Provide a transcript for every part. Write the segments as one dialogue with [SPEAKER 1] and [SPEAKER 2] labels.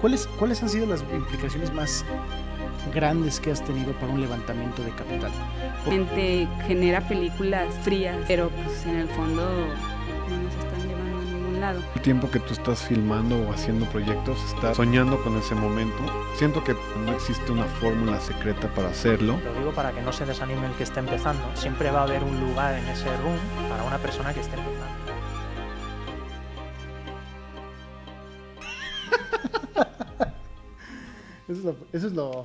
[SPEAKER 1] ¿Cuáles, ¿Cuáles han sido las implicaciones más grandes que has tenido para un levantamiento de capital? Gente genera películas frías, pero pues, en el fondo no nos están llevando a ningún lado. El tiempo que tú estás filmando o haciendo proyectos, estás soñando con ese momento. Siento que no existe una fórmula secreta para hacerlo. Lo digo para que no se desanime el que está empezando. Siempre va a haber un lugar en ese room para una persona que esté empezando eso es lo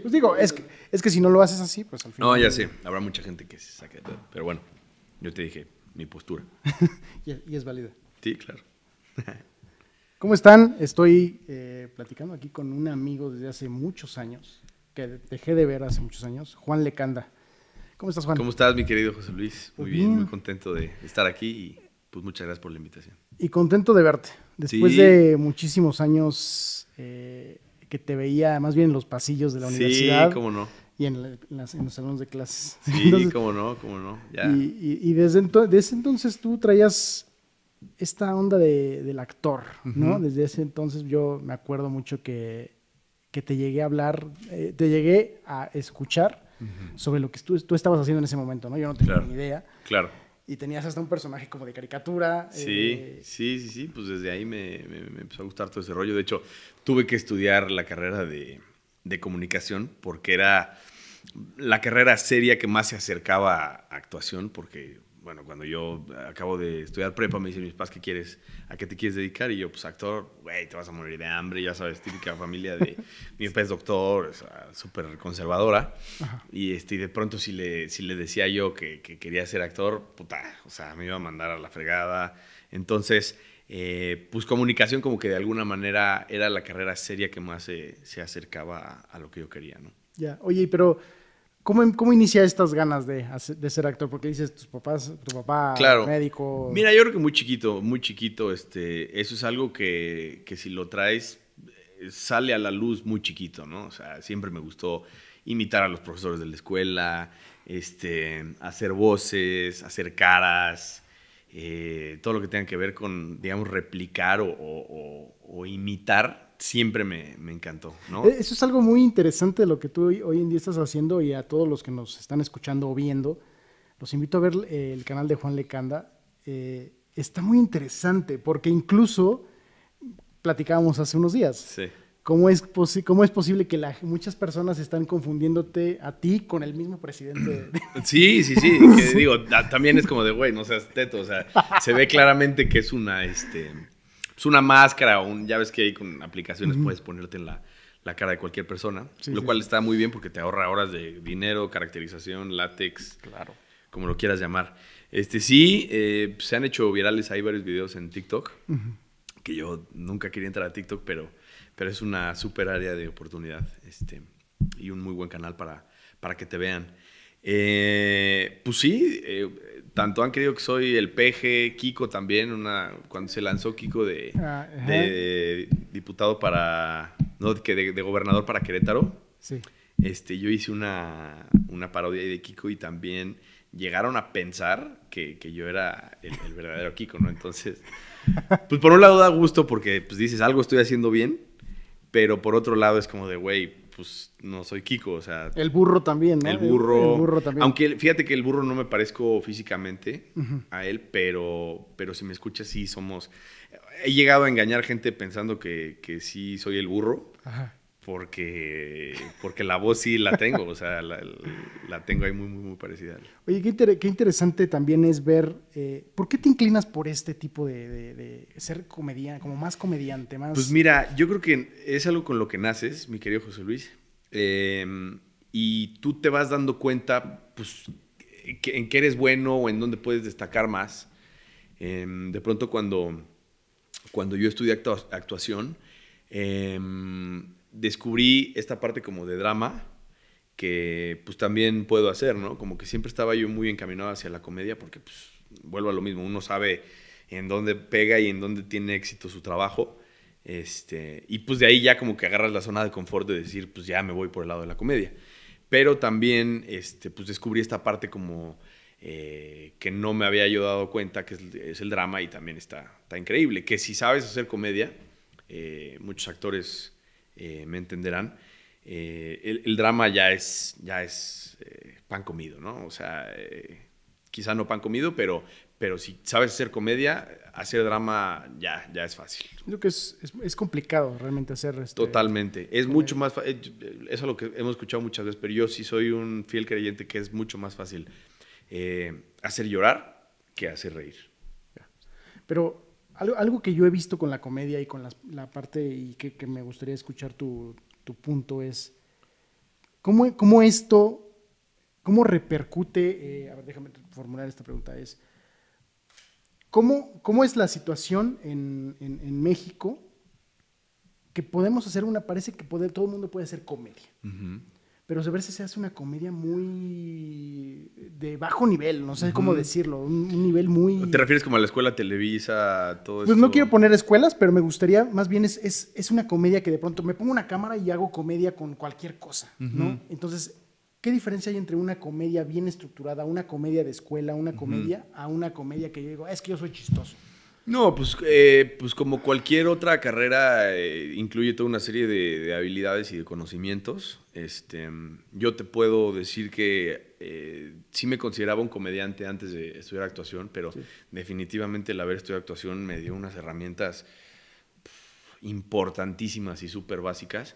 [SPEAKER 1] pues digo, es que, es que si no lo haces así, pues al final. No, ya sé,
[SPEAKER 2] habrá mucha gente que se saque de todo. Pero bueno, yo te dije mi postura. y, es, válida. Sí, claro.
[SPEAKER 1] ¿Cómo están? Estoy eh, platicando aquí con un amigo desde hace muchos años, que dejé de ver hace muchos años, Juan Lecanda.
[SPEAKER 2] ¿Cómo estás, Juan? ¿Cómo estás, mi querido José Luis? Pues muy bien, muy contento de estar aquí y pues muchas gracias por la invitación.
[SPEAKER 1] Y contento de verte. Después de muchísimos años. Eh, que te veía más bien en los pasillos de la universidad. Sí, cómo no. Y en, los salones de
[SPEAKER 2] clases. Sí, cómo no, cómo no. Y,
[SPEAKER 1] desde, desde, entonces tú traías esta onda de, del actor, ¿no? Desde ese entonces yo me acuerdo mucho que, te llegué a hablar, eh, te llegué a escuchar sobre lo que tú, estabas haciendo en ese momento, ¿no? Yo no tenía ni idea. Claro y tenías hasta un personaje como de caricatura.
[SPEAKER 2] Sí, eh, sí, sí, sí, pues desde ahí me, empezó a gustar todo ese rollo. De hecho, tuve que estudiar la carrera de, de comunicación porque era la carrera seria que más se acercaba a actuación porque bueno, cuando yo acabo de estudiar prepa, me dicen mis papás, quieres? ¿A qué te quieres dedicar? Y yo, pues actor, güey, te vas a morir de hambre, ya sabes, típica familia de mi papá doctor, súper conservadora. Y este, de pronto si le, si le decía yo que, quería ser actor, puta, o sea, me iba a mandar a la fregada. Entonces, eh, pues comunicación como que de alguna manera era la carrera seria que más se, acercaba a, a lo que yo quería, ¿no?
[SPEAKER 1] Ya, oye, pero ¿Cómo, ¿Cómo, inicia estas ganas de, ser actor? Porque dices tus papás, tu papá claro. médico. Mira,
[SPEAKER 2] yo creo que muy chiquito, muy chiquito, este, eso es algo que, si lo traes eh, sale a la luz muy chiquito, ¿no? O sea, siempre me gustó imitar a los profesores de la escuela, este, hacer voces, hacer caras, eh, todo lo que tenga que ver con, digamos, replicar o, o imitar siempre me, encantó, ¿no? E, eso es
[SPEAKER 1] algo muy interesante lo que tú hoy en día estás haciendo y a todos los que nos están escuchando o viendo, los invito a ver eh, el canal de Juan Lecanda. Eh, está muy interesante porque incluso platicábamos hace unos días. Sí. ¿Cómo es, ¿Cómo es posible que muchas personas están confundiéndote a ti con el mismo presidente?
[SPEAKER 2] sí, sí, sí. Que digo, también es como de, güey, no seas teto. O sea, se ve claramente que es una, este, es una máscara o un, ya ves que hay con aplicaciones puedes ponerte en la, cara de cualquier persona, lo cual está muy bien porque te ahorra horas de dinero, caracterización, látex, claro, como lo quieras llamar. Este sí, eh, se han hecho virales, ahí varios videos en TikTok, que yo nunca quería entrar a TikTok, pero, pero es una super área de oportunidad este, y un muy buen canal para, para que te vean. Eh, pues sí, eh, tanto han creído que soy el peje, Kiko también, una, cuando se lanzó Kiko de, ah, diputado para, no, que de, gobernador para Querétaro. Sí. Este, yo hice una, parodia de Kiko y también llegaron a pensar que, yo era el, el, verdadero Kiko, ¿no? Entonces, pues por un lado da gusto porque pues dices, algo estoy haciendo bien, pero por otro lado es como de, güey, pues, no soy Kiko, o sea... El burro también, El burro... El burro también. Aunque fíjate que el burro no me parezco físicamente a él, pero, pero si me escucha sí somos... He llegado a engañar gente pensando que, que sí soy el burro. Ajá porque, porque la voz sí la tengo, o sea, la, tengo ahí muy, muy, muy parecida.
[SPEAKER 1] Oye, qué, interesante también es ver, eh, ¿por qué te inclinas por este tipo de, ser comediante, como más comediante? Más... Pues
[SPEAKER 2] mira, yo creo que es algo con lo que naces, mi querido José Luis, em, y tú te vas dando cuenta, pues, en qué eres bueno o en dónde puedes destacar más. Em, de pronto cuando, cuando yo estudié actuación, em, descubrí esta parte como de drama que pues también puedo hacer, ¿no? Como que siempre estaba yo muy encaminado hacia la comedia porque pues vuelvo a lo mismo, uno sabe en dónde pega y en dónde tiene éxito su trabajo. Este, y pues de ahí ya como que agarras la zona de confort de decir, pues ya me voy por el lado de la comedia. Pero también este, pues descubrí esta parte como eh, que no me había yo dado cuenta, que es, el drama y también está, increíble. Que si sabes hacer comedia, eh, muchos actores eh, me entenderán. Eh, el, drama ya es, ya es eh, pan comido, ¿no? O sea, quizá no pan comido, pero, pero si sabes hacer comedia, hacer drama ya, ya es fácil.
[SPEAKER 1] Creo que es, complicado realmente hacer esto
[SPEAKER 2] Totalmente. Es mucho más Eso es lo que hemos escuchado muchas veces, pero yo sí soy un fiel creyente que es mucho más fácil hacer llorar que hacer reír.
[SPEAKER 1] Pero algo, que yo he visto con la comedia y con la, parte y que, me gustaría escuchar tu, punto es cómo, cómo esto, cómo repercute, eh, a ver, déjame formular esta pregunta, es cómo, cómo es la situación en, México que podemos hacer una, parece que todo el mundo puede hacer comedia pero si se hace una comedia muy eh, de bajo nivel, no sé cómo decirlo, un, nivel muy... ¿Te
[SPEAKER 2] refieres como a la escuela Televisa, todo Pues no quiero
[SPEAKER 1] poner escuelas, pero me gustaría, más bien es, es, una comedia que de pronto me pongo una cámara y hago comedia con cualquier cosa, ¿no? Entonces, ¿qué diferencia hay entre una comedia bien estructurada, una comedia de escuela, una comedia, a una comedia que yo digo, es que yo soy chistoso?
[SPEAKER 2] No, pues, eh, pues como cualquier otra carrera, eh, incluye toda una serie de, habilidades y de conocimientos. Este, yo te puedo decir que eh, sí me consideraba un comediante antes de estudiar actuación, pero definitivamente el haber estudiado actuación me dio unas herramientas importantísimas y súper básicas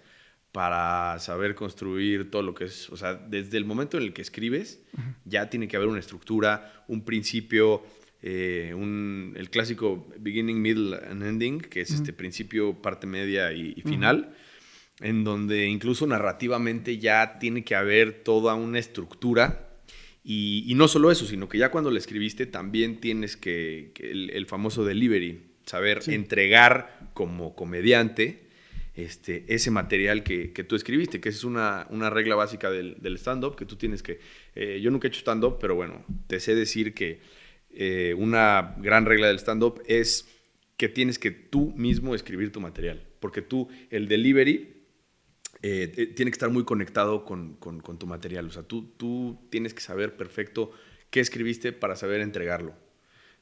[SPEAKER 2] para saber construir todo lo que es, o sea, desde el momento en el que escribes, ya tiene que haber una estructura, un principio, eh, el clásico beginning, middle and ending, que es este principio, parte media y, final, en donde incluso narrativamente ya tiene que haber toda una estructura. Y, no solo eso, sino que ya cuando la escribiste también tienes que, el, famoso delivery, saber entregar como comediante este, ese material que, tú escribiste, que es una, una regla básica del, del stand-up, que tú tienes que... Eh, yo nunca he hecho stand-up, pero bueno, te sé decir que eh, una gran regla del stand-up es que tienes que tú mismo escribir tu material, porque tú, el delivery, eh, eh, tiene que estar muy conectado con, con, tu material. O sea, tú, tú tienes que saber perfecto qué escribiste para saber entregarlo,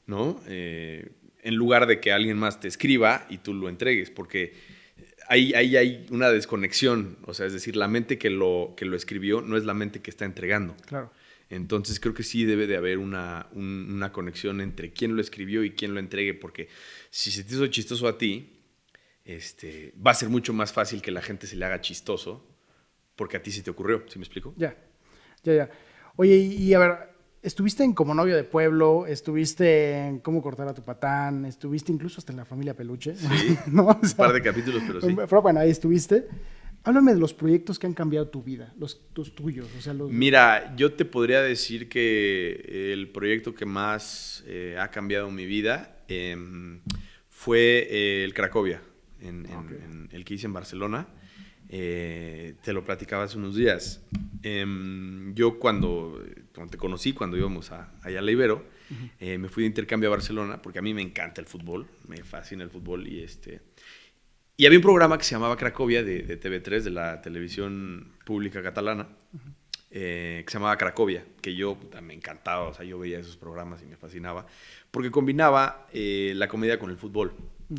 [SPEAKER 2] ¿no? en lugar de que alguien más te escriba y tú lo entregues, porque ahí, ahí, hay una desconexión. O sea, es decir, la mente que lo, que lo escribió no es la mente que está entregando. Claro. Entonces creo que sí debe de haber una, una conexión entre quién lo escribió y quién lo entregue, porque si se te hizo chistoso a ti, este, va a ser mucho más fácil que la gente se le haga chistoso, porque a ti se te ocurrió, ¿sí me explico?
[SPEAKER 1] Ya, ya, ya. Oye, y, a ver, estuviste en Como Novio de Pueblo, estuviste en Cómo Cortar a tu Patán, estuviste incluso hasta en La Familia Peluche. Sí, ¿no? un par de capítulos, pero sí. Pero bueno, ahí estuviste. Háblame de los proyectos que han cambiado tu vida, los, tuyos.
[SPEAKER 2] Mira, yo te podría decir que eh, el proyecto que más eh, ha cambiado mi vida em, fue eh, el Cracovia, el que hice en Barcelona. te lo platicaba hace unos días. Em, yo cuando, te conocí, cuando íbamos a, allá a la Ibero, me fui de intercambio a Barcelona porque a mí me encanta el fútbol, me fascina el fútbol y este y había un programa que se llamaba Cracovia de, TV3, de la televisión pública catalana, eh, que se llamaba Cracovia, que yo me encantaba, o sea, yo veía esos programas y me fascinaba, porque combinaba eh, la comedia con el fútbol,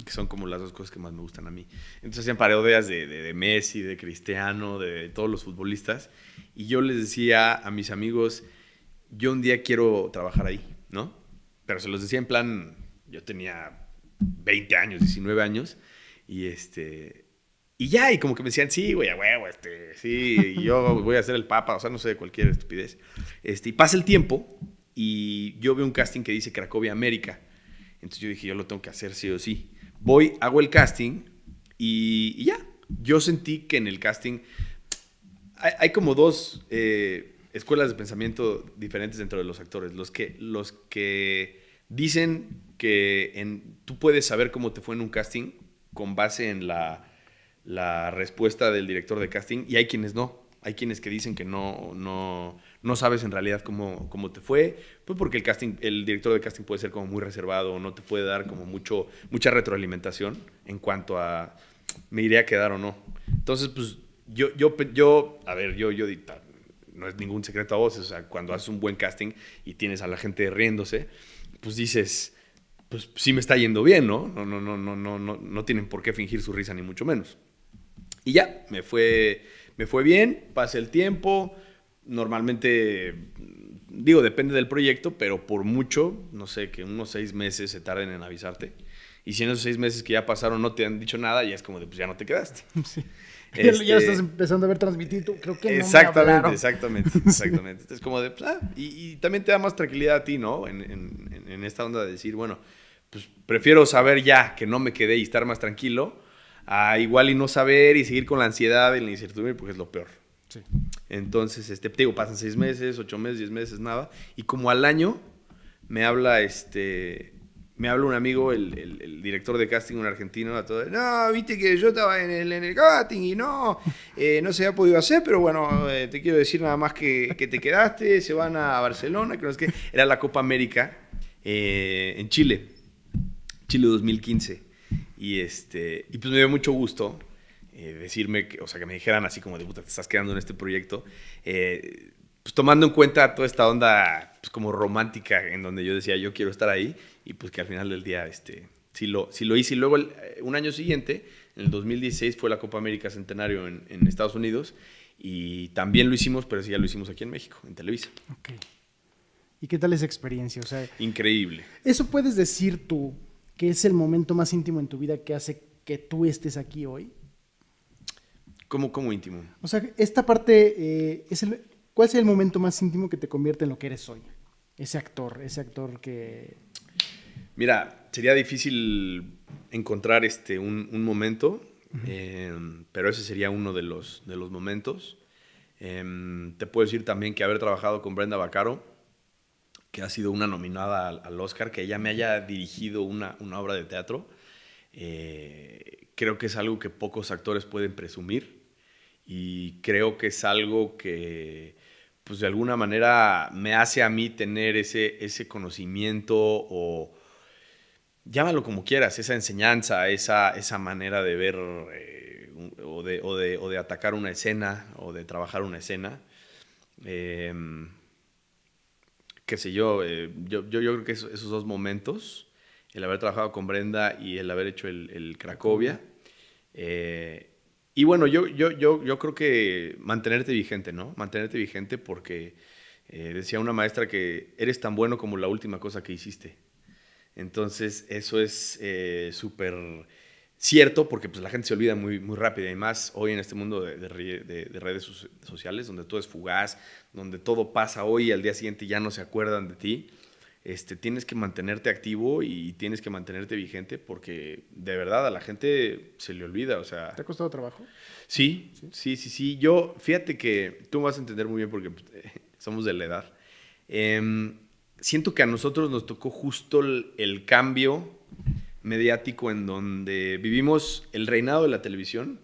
[SPEAKER 2] que son como las dos cosas que más me gustan a mí. Entonces hacían parodias de, de Messi, de Cristiano, de todos los futbolistas, y yo les decía a mis amigos, yo un día quiero trabajar ahí, ¿no? Pero se los decía en plan, yo tenía 20 años, 19 años, y este. Y ya, y como que me decían, sí, güey, a huevo, este, sí, yo voy a ser el papa, o sea, no sé, cualquier estupidez. Este, y pasa el tiempo y yo veo un casting que dice Cracovia América. Entonces yo dije, yo lo tengo que hacer sí o sí. Voy, hago el casting y, ya. Yo sentí que en el casting hay, como dos eh, escuelas de pensamiento diferentes dentro de los actores. Los que, los que dicen que en, tú puedes saber cómo te fue en un casting con base en la, respuesta del director de casting y hay quienes no. Hay quienes que dicen que no, no, no sabes en realidad cómo, cómo te fue, pues porque el casting, el director de casting puede ser como muy reservado, no te puede dar como mucho, mucha retroalimentación en cuanto a me iré a quedar o no. Entonces, pues yo, yo, yo a ver, yo, yo, no es ningún secreto a vos. o sea, cuando haces un buen casting y tienes a la gente riéndose, pues dices, pues sí me está yendo bien, ¿no? No, no, no, no, no, no, no tienen por qué fingir su risa, ni mucho menos. Y ya, me fue, me fue bien, pasé el tiempo, normalmente, digo, depende del proyecto, pero por mucho, no sé, que unos seis meses se tarden en avisarte. Y si en esos seis meses que ya pasaron no te han dicho nada, ya es como de, pues ya no te quedaste. Sí. ya este, estás
[SPEAKER 1] empezando a ver transmitido, creo que Exactamente, exactamente, exactamente.
[SPEAKER 2] Entonces, como de, ah", y, también te da más tranquilidad a ti, ¿no? En, esta onda de decir, bueno, pues prefiero saber ya que no me quedé y estar más tranquilo, a igual y no saber y seguir con la ansiedad y la incertidumbre, porque es lo peor. Entonces, este, te digo, pasan seis meses, ocho meses, diez meses, nada. Y como al año me habla este me habla un amigo, el, director de casting, un argentino, a todo, no, viste que yo estaba en el, en casting y no, eh, no se ha podido hacer, pero bueno, eh, te quiero decir nada más que, te quedaste, se van a Barcelona, creo que era la Copa América eh, en Chile, Chile 2015. Y, este, y pues me dio mucho gusto decirme, o sea, que me dijeran así como de te estás quedando en este proyecto. Eh, pues tomando en cuenta toda esta onda pues, como romántica en donde yo decía yo quiero estar ahí y pues que al final del día este, si lo, si lo hice. Y luego eh, un año siguiente, en el 2016, fue la Copa América Centenario en, Estados Unidos y también lo hicimos, pero sí ya lo hicimos aquí en México, en Televisa. Ok.
[SPEAKER 1] ¿Y qué tal esa experiencia? O sea,
[SPEAKER 2] Increíble.
[SPEAKER 1] ¿Eso puedes decir tú que es el momento más íntimo en tu vida que hace que tú estés aquí hoy?
[SPEAKER 2] ¿Cómo, íntimo?
[SPEAKER 1] O sea, esta parte eh, es el, ¿Cuál es el momento más íntimo que te convierte en lo que eres hoy? Ese actor, ese actor que...
[SPEAKER 2] Mira, sería difícil encontrar este, un, momento, em, pero ese sería uno de los, de los momentos. Em, te puedo decir también que haber trabajado con Brenda Vaccaro, que ha sido una nominada al, Oscar, que ella me haya dirigido una, obra de teatro, eh, creo que es algo que pocos actores pueden presumir y creo que es algo que pues de alguna manera me hace a mí tener ese, ese conocimiento o llámalo como quieras, esa enseñanza, esa, esa manera de ver eh, o, de, atacar una escena o de trabajar una escena. Eh, qué sé eh, yo, yo, yo, creo que esos, dos momentos, el haber trabajado con Brenda y el haber hecho el, Cracovia, eh, y bueno, yo, yo, yo, yo creo que mantenerte vigente, ¿no? Mantenerte vigente porque eh, decía una maestra que eres tan bueno como la última cosa que hiciste. Entonces, eso es eh, súper cierto porque pues, la gente se olvida muy, muy rápido. Y más hoy en este mundo de, de, redes sociales, donde todo es fugaz, donde todo pasa hoy y al día siguiente ya no se acuerdan de ti. Este, tienes que mantenerte activo y tienes que mantenerte vigente porque de verdad a la gente se le olvida, o sea... ¿Te ha costado trabajo? Sí, sí, sí, sí. Yo, fíjate que tú vas a entender muy bien porque pues, somos de la edad. Em, siento que a nosotros nos tocó justo el, cambio mediático en donde vivimos el reinado de la televisión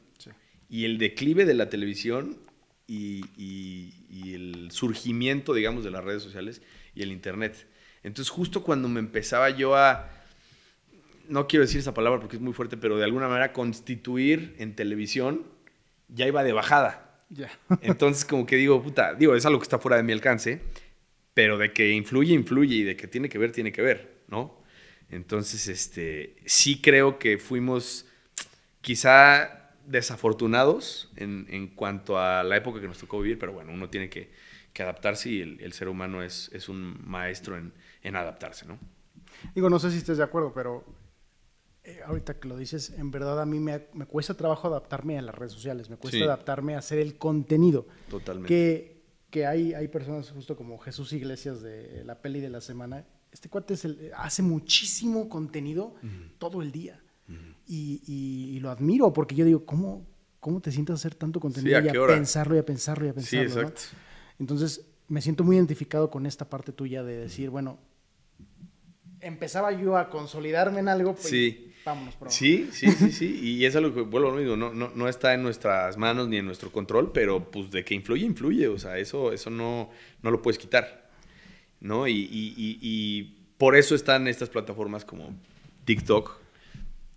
[SPEAKER 2] y el declive de la televisión y, y, el surgimiento, digamos, de las redes sociales y el Internet. Entonces justo cuando me empezaba yo a, no quiero decir esa palabra porque es muy fuerte, pero de alguna manera constituir en televisión, ya iba de bajada. Ya. Entonces como que digo, puta, digo, es algo que está fuera de mi alcance, pero de que influye, influye y de que tiene que ver, tiene que ver, ¿no? Entonces, este, sí creo que fuimos quizá desafortunados en, cuanto a la época que nos tocó vivir, pero bueno, uno tiene que, que adaptarse y el, el, ser humano es, es un maestro en, en adaptarse, ¿no?
[SPEAKER 1] Digo, no sé si estés de acuerdo, pero eh, ahorita que lo dices, en verdad a mí me, me, cuesta trabajo adaptarme a las redes sociales, me cuesta adaptarme a hacer el contenido. Totalmente. Que, que hay, hay personas justo como Jesús Iglesias de la peli de la semana. Este cuate es el, hace muchísimo contenido todo el día. y, lo admiro porque yo digo, ¿cómo, cómo te sientes a hacer tanto contenido y a pensarlo y a pensarlo y a pensarlo. Sí, exacto. Entonces, me siento muy identificado con esta parte tuya de decir, bueno, empezaba yo a consolidarme en algo, pues sí.
[SPEAKER 2] vámonos, Sí, sí, sí, sí. Y es algo que vuelvo lo mismo, no, no, está en nuestras manos ni en nuestro control, pero pues de que influye, influye. O sea, eso, eso no, no lo puedes quitar. ¿No? Y, por eso están estas plataformas como TikTok,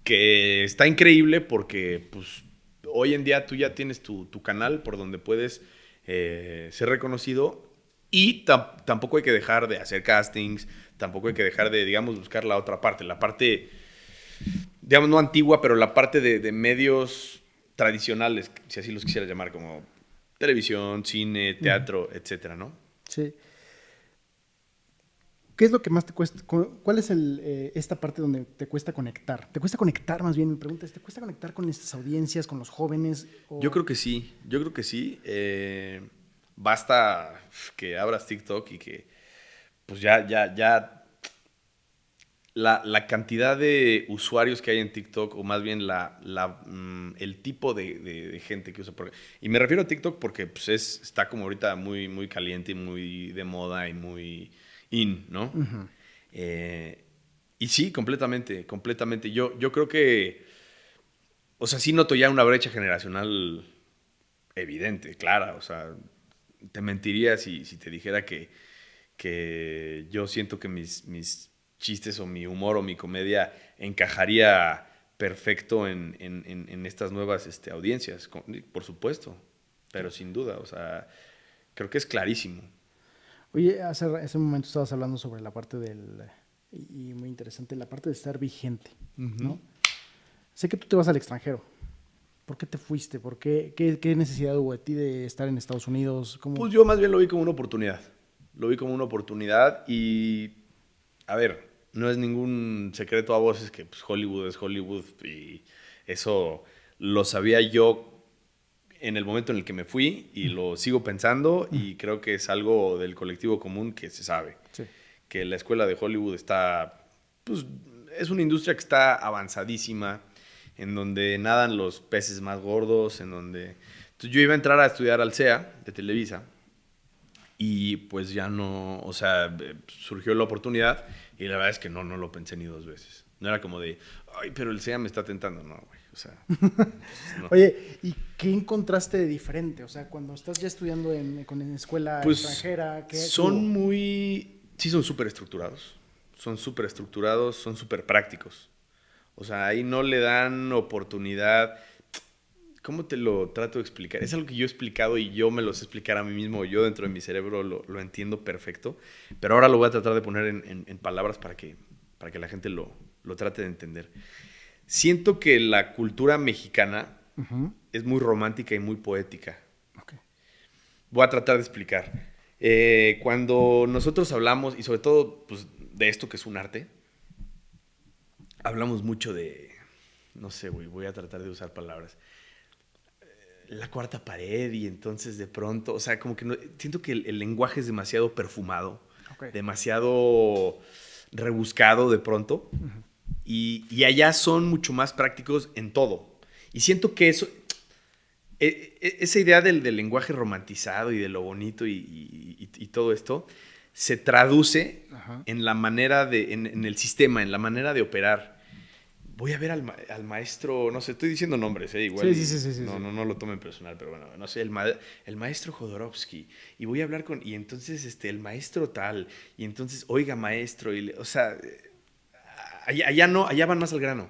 [SPEAKER 2] que está increíble porque pues hoy en día tú ya tienes tu, canal por donde puedes eh, ser reconocido y tampoco hay que dejar de hacer castings, tampoco hay que dejar de, digamos, buscar la otra parte, la parte, digamos, no antigua, pero la parte de, medios tradicionales, si así los quisiera llamar, como televisión, cine, teatro, etcétera, ¿no?
[SPEAKER 1] Sí. ¿Qué es lo que más te cuesta? ¿Cuál es eh, esta parte donde te cuesta conectar? ¿Te cuesta conectar más bien? Mi pregunta es, ¿te cuesta conectar con estas audiencias, con los jóvenes? Yo
[SPEAKER 2] creo que sí, yo creo que sí. Eh, basta que abras TikTok y que pues ya, ya, ya la, cantidad de usuarios que hay en TikTok, o más bien la, mm, el tipo de, gente que usa. y me refiero a TikTok porque pues, está como ahorita muy, muy caliente y muy de moda y muy in, ¿no? Eh, y sí, completamente, completamente. Yo, yo creo que, o sea, sí noto ya una brecha generacional evidente, clara. O sea, te mentiría si te dijera que que yo siento que mis, mis chistes o mi humor o mi comedia encajaría perfecto en, estas nuevas este, audiencias, por supuesto, pero sin duda, o sea, creo que es clarísimo.
[SPEAKER 1] Oye, hace, ese un momento estabas hablando sobre la parte del, y, muy interesante, la parte de estar vigente, ¿no? Sé que tú te vas al extranjero. ¿Por qué te fuiste? ¿Por qué, necesidad hubo de ti de estar en Estados Unidos? Pues
[SPEAKER 2] yo más bien lo vi como una oportunidad lo vi como una oportunidad y, a ver, no es ningún secreto a voces que pues, Hollywood es Hollywood y eso lo sabía yo en el momento en el que me fui y lo sigo pensando y creo que es algo del colectivo común que se sabe. Que la escuela de Hollywood está, pues es una industria que está avanzadísima, en donde nadan los peces más gordos, en donde... yo iba a entrar a estudiar al CEA de Televisa y pues ya no, o sea, eh, surgió la oportunidad y la verdad es que no, no lo pensé ni dos veces. No era como de, ay, pero el SEA me está tentando, no, güey. O sea, pues, Oye,
[SPEAKER 1] ¿y qué encontraste de diferente? O sea, cuando estás ya estudiando en, con, en escuela pues, extranjera, ¿qué, son
[SPEAKER 2] muy, sí, son súper estructurados. Son súper estructurados, son súper prácticos. O sea, ahí no le dan oportunidad ¿Cómo te lo trato de explicar? Es algo que yo he explicado y yo me lo los explicar a mí mismo, yo dentro de mi cerebro lo, entiendo perfecto, pero ahora lo voy a tratar de poner en, palabras para que, para que la gente lo, trate de entender. Siento que la cultura mexicana es muy romántica y muy poética. Voy a tratar de explicar. Eh, cuando nosotros hablamos, y sobre todo pues, de esto que es un arte, hablamos mucho de, no sé, voy a tratar de usar palabras la cuarta pared y entonces de pronto, o sea, como que no, siento que el, lenguaje es demasiado perfumado, demasiado rebuscado de pronto. y, allá son mucho más prácticos en todo. Y siento que eso, e, e, esa idea del, lenguaje romantizado y de lo bonito y, todo esto, se traduce en la manera de, en, el sistema, en la manera de operar voy a ver al, al, maestro, no sé, estoy diciendo nombres, ¿eh? igual. Sí, sí, sí, sí, no, no, no lo tomen personal, pero bueno, no sé, el, el maestro Jodorowsky. Y voy a hablar con, y entonces este, el maestro tal, y entonces, oiga, maestro, y o sea, allá, no, allá van más al grano.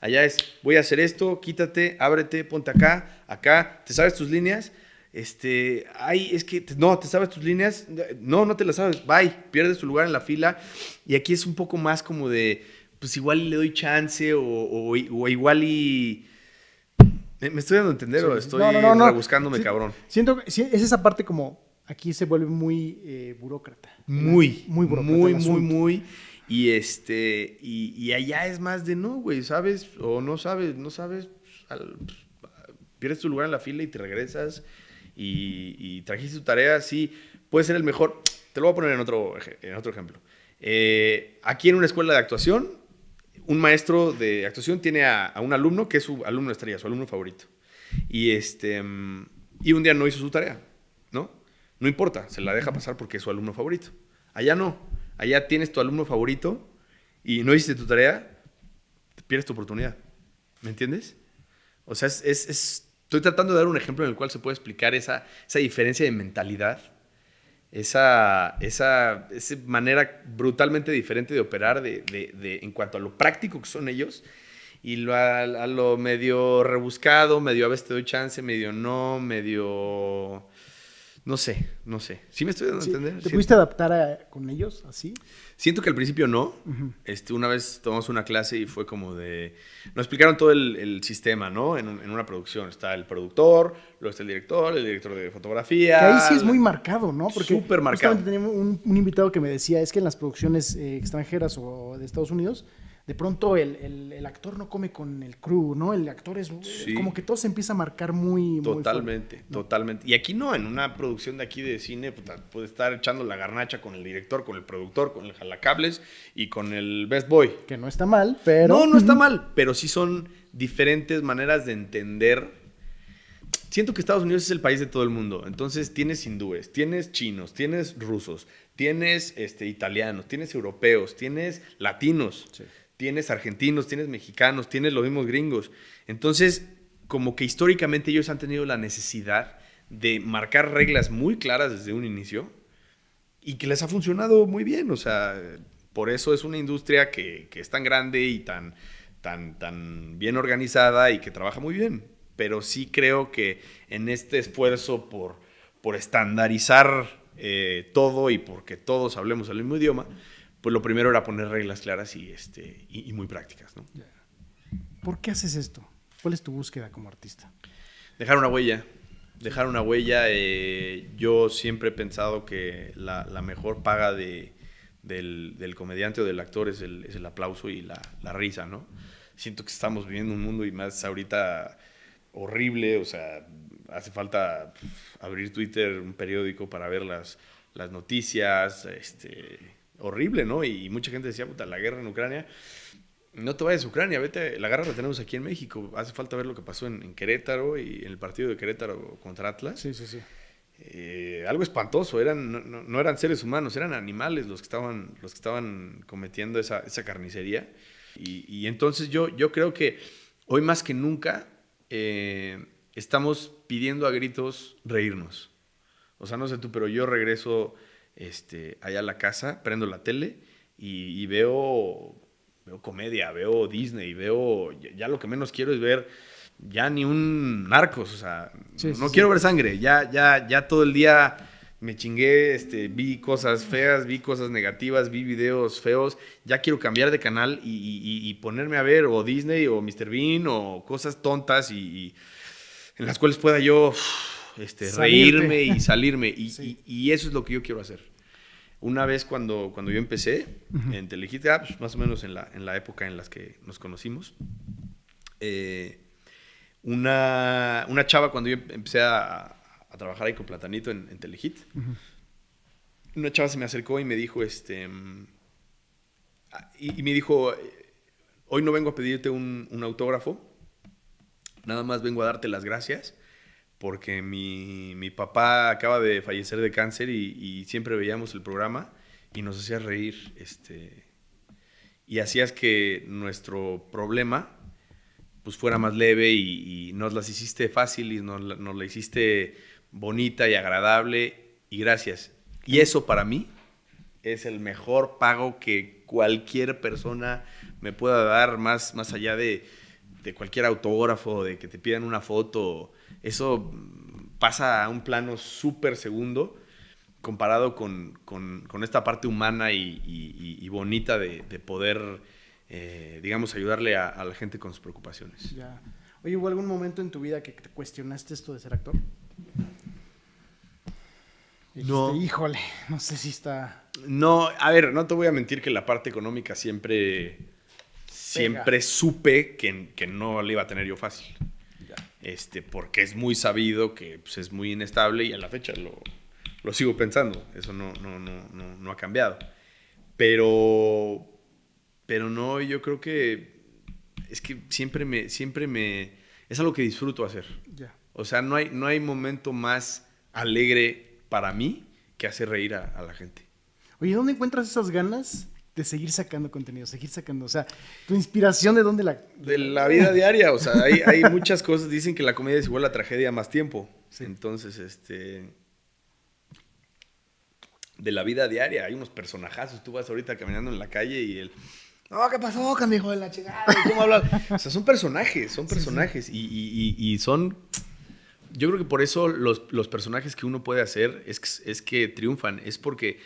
[SPEAKER 2] Allá es, voy a hacer esto, quítate, ábrete, ponte acá, acá, ¿te sabes tus líneas? Este, ay, es que, no, ¿te sabes tus líneas? No, no te las sabes, bye, pierdes tu lugar en la fila. Y aquí es un poco más como de pues igual le doy chance o, igual y... ¿Me estoy dando a entender o estoy rebuscándome, cabrón?
[SPEAKER 1] Siento que es esa parte como aquí se vuelve muy eh, burócrata. Muy. Muy burócrata. Muy, muy,
[SPEAKER 2] muy. Y este, y, allá es más de no, güey, ¿sabes? O no sabes, no sabes. Al, pierdes tu lugar en la fila y te regresas y, trajiste tu tarea, sí. Puede ser el mejor. Te lo voy a poner en otro, en otro ejemplo. Eh, aquí en una escuela de actuación un maestro de actuación tiene a, un alumno que es su alumno estrella, su alumno favorito. Y, este, mm, y un día no hizo su tarea, ¿no? No importa, se la deja pasar porque es su alumno favorito. Allá no, allá tienes tu alumno favorito y no hiciste tu tarea, pierdes tu oportunidad. ¿Me entiendes? O sea, estoy tratando de dar un ejemplo en el cual se puede explicar esa, esa diferencia de mentalidad esa, esa, esa manera brutalmente diferente de operar de, de, de, en cuanto a lo práctico que son ellos y lo, a, a lo medio rebuscado, medio a veces te doy chance, medio no, medio no sé, no sé. ¿Sí me estoy dando a entender? ¿Te pudiste
[SPEAKER 1] adaptar con ellos así?
[SPEAKER 2] Siento que al principio no. este, una vez tomamos una clase y fue como de... Nos explicaron todo el, sistema, ¿no? En, una producción. Está el productor, luego está el director, el director de fotografía. ahí sí es muy
[SPEAKER 1] marcado, ¿no? Porque súper marcado. Teníamos un, invitado que me decía, es que en las producciones eh, extranjeras o de Estados Unidos de pronto el, actor no come con el crew, ¿no? El actor es como que todo se empieza a marcar muy... Totalmente,
[SPEAKER 2] totalmente. Y aquí no, en una producción de aquí de cine pues, puede estar echando la garnacha con el director, con el productor, con el jalacables y con el best boy. Que no está
[SPEAKER 1] mal, pero... No, no está
[SPEAKER 2] mal, pero sí son diferentes maneras de entender. Siento que Estados Unidos es el país de todo el mundo, entonces tienes hindúes, tienes chinos, tienes rusos, tienes este, italianos, tienes europeos, tienes latinos. Sí tienes argentinos, tienes mexicanos, tienes los mismos gringos. Entonces, como que históricamente ellos han tenido la necesidad de marcar reglas muy claras desde un inicio y que les ha funcionado muy bien. O sea, por eso es una industria que, es tan grande y tan, tan, tan bien organizada y que trabaja muy bien. Pero sí creo que en este esfuerzo por, por estandarizar eh, todo y porque todos hablemos el mismo idioma, pues lo primero era poner reglas claras y, este, y, muy prácticas. ¿no?
[SPEAKER 1] ¿Por qué haces esto? ¿Cuál es tu búsqueda como artista?
[SPEAKER 2] Dejar una huella. Dejar una huella. Eh, yo siempre he pensado que la, mejor paga del, comediante o del actor es el, es el aplauso y la, risa, ¿no? Siento que estamos viviendo un mundo y más ahorita horrible, o sea, hace falta abrir Twitter, un periódico para ver las, las noticias, este, horrible, ¿no? Y, mucha gente decía, puta, la guerra en Ucrania, no te vayas a Ucrania, vete, la guerra la tenemos aquí en México. Hace falta ver lo que pasó en, Querétaro y en el partido de Querétaro contra Atlas. Sí, sí, sí. Eh, algo espantoso, eran, no, eran seres humanos, eran animales los que estaban, los que estaban cometiendo esa, carnicería. Y, entonces yo, yo creo que hoy más que nunca eh, estamos pidiendo a gritos reírnos. O sea, no sé tú, pero yo regreso este, allá a la casa, prendo la tele y, veo, veo comedia, veo Disney, veo, ya, lo que menos quiero es ver ya ni un narcos, o sea, no quiero ver sangre, ya, ya, ya todo el día me chingué, este, vi cosas feas, vi cosas negativas, vi videos feos, ya quiero cambiar de canal y, ponerme a ver o Disney o Mr. Bean o cosas tontas y en las cuales pueda yo este, reírme y salirme. Y, y, eso es lo que yo quiero hacer. Una vez cuando, cuando yo empecé en Telehit más o menos en la, en la época en la que nos conocimos, eh, una, una, chava cuando yo empecé a, a trabajar ahí con Platanito en, Telegit Telehit, una chava se me acercó y me dijo, este, ah, y, y me dijo, hoy no vengo a pedirte un, un autógrafo, nada más vengo a darte las gracias porque mi, papá acaba de fallecer de cáncer y, siempre veíamos el programa y nos hacías reír. Este, y hacías que nuestro problema pues fuera más leve y, y nos las hiciste fácil y nos, nos la hiciste bonita y agradable y gracias. Y eso para mí es el mejor pago que cualquier persona me pueda dar, más, más allá de, de cualquier autógrafo, de que te pidan una foto. Eso pasa a un plano súper segundo comparado con, esta parte humana y, bonita de, poder, eh, digamos, ayudarle a, la gente con sus preocupaciones.
[SPEAKER 1] Ya. Oye, ¿hubo algún momento en tu vida que te cuestionaste esto de ser actor?
[SPEAKER 2] no. Híjole, no sé si está. No, a ver, no te voy a mentir que la parte económica siempre. Siempre supe que, que no le iba a tener yo fácil este, porque es muy sabido que pues, es muy inestable y a la fecha lo, sigo pensando, eso no, ha cambiado. Pero, pero no, yo creo que es que siempre me, siempre me, es algo que disfruto hacer. ya O sea, no hay, no hay momento más alegre para mí que hacer reír a, a la gente. Oye,
[SPEAKER 1] ¿dónde encuentras esas ganas de seguir sacando contenido, seguir sacando. O sea, tu inspiración de dónde la.
[SPEAKER 2] De la vida diaria. O sea, hay, muchas cosas. Dicen que la comedia es igual a la tragedia más tiempo. Entonces, este. De la vida diaria. Hay unos personajazos. Tú vas ahorita caminando en la calle y el.
[SPEAKER 1] No, ¿qué pasó, dijo de la chingada?
[SPEAKER 2] ¿Cómo hablar? o sea, son personajes, son personajes. Y, son. Yo creo que por eso los, personajes que uno puede hacer es, es que triunfan. Es porque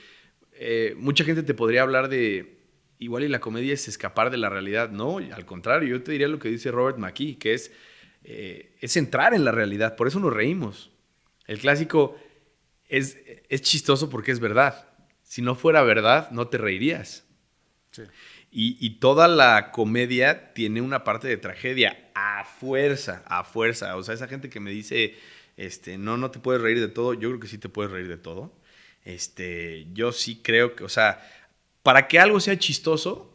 [SPEAKER 2] eh, mucha gente te podría hablar de, igual y la comedia es escapar de la realidad, no, al contrario, yo te diría lo que dice Robert McKee, que es, eh, es entrar en la realidad, por eso nos reímos. El clásico es, es chistoso porque es verdad. Si no fuera verdad, no te reirías. Y, toda la comedia tiene una parte de tragedia a fuerza, a fuerza. O sea, esa gente que me dice, este, no, no te puedes reír de todo, yo creo que sí te puedes reír de todo. Este, yo sí creo que, o sea, para que algo sea chistoso,